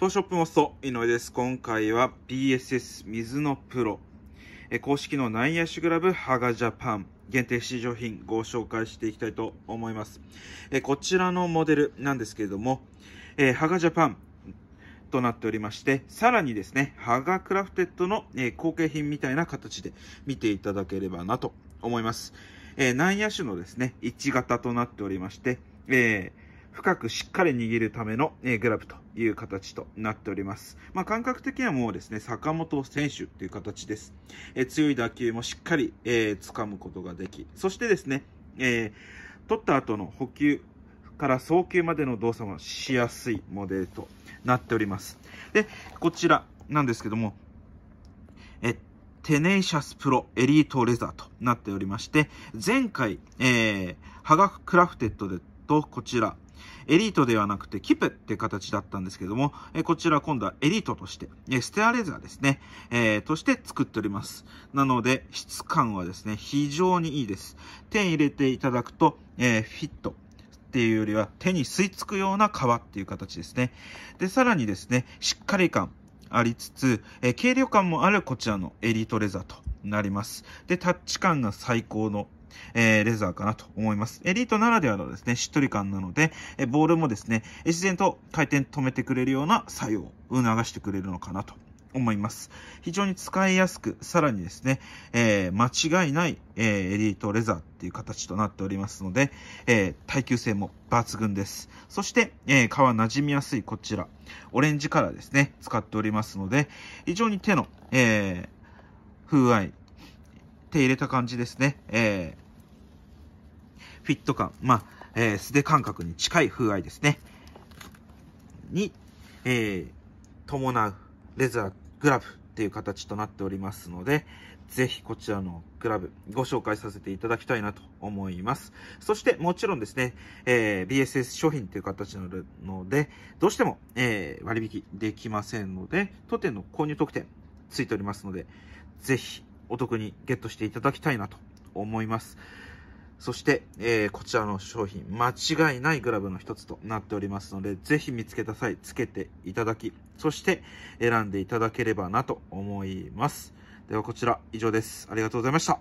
東ショップモスト、井上です。今回は PSS 水のプロ、公式のナイアシグラブハガジャパン、限定試乗品ご紹介していきたいと思います。こちらのモデルなんですけれども、ハガジャパンとなっておりまして、さらにですね、ハガクラフテッドの後継品みたいな形で見ていただければなと思います。ナイ野種のですね、1型となっておりまして、えー深くしっかり握るための、えグラブという形となっております。まあ、感覚的にはもうですね、坂本選手という形です。え強い打球もしっかり、えー、掴むことができ、そしてですね、えー、取った後の補給から送球までの動作もしやすいモデルとなっております。で、こちらなんですけども、えテネイシャスプロエリートレザーとなっておりまして、前回、えー、ハガクラフテッドでとこちら、エリートではなくてキプって形だったんですけども、えこちら今度はエリートとして、えステアレザーですね、えー、として作っております。なので、質感はですね、非常にいいです。手に入れていただくと、えー、フィット。っていうよりは手に吸い付くような革っていう形ですね。で、さらにですね、しっかり感ありつつ、え軽量感もあるこちらのエリートレザーとなります。で、タッチ感が最高のえー、レザーかなと思います。エリートならではのですね、しっとり感なので、えボールもですね、自然と回転止めてくれるような作用を促してくれるのかなと思います。非常に使いやすく、さらにですね、えー、間違いない、えー、エリートレザーっていう形となっておりますので、えー、耐久性も抜群です。そして、えー、皮馴染みやすいこちら、オレンジカラーですね、使っておりますので、非常に手の、えー、風合い、手入れた感じですね。えー、フィット感、まあ、えー、素手感覚に近い風合いですね。に、えー、伴うレザーグラブっていう形となっておりますので、ぜひこちらのクラブご紹介させていただきたいなと思います。そしてもちろんですね、えー、BSS 商品という形になるので、どうしても、えー、割引できませんので、当店の購入特典ついておりますので、ぜひお得にゲットしていただきたいなと思います。そして、えー、こちらの商品、間違いないグラブの一つとなっておりますので、ぜひ見つけた際、つけていただき、そして選んでいただければなと思います。ではこちら、以上です。ありがとうございました。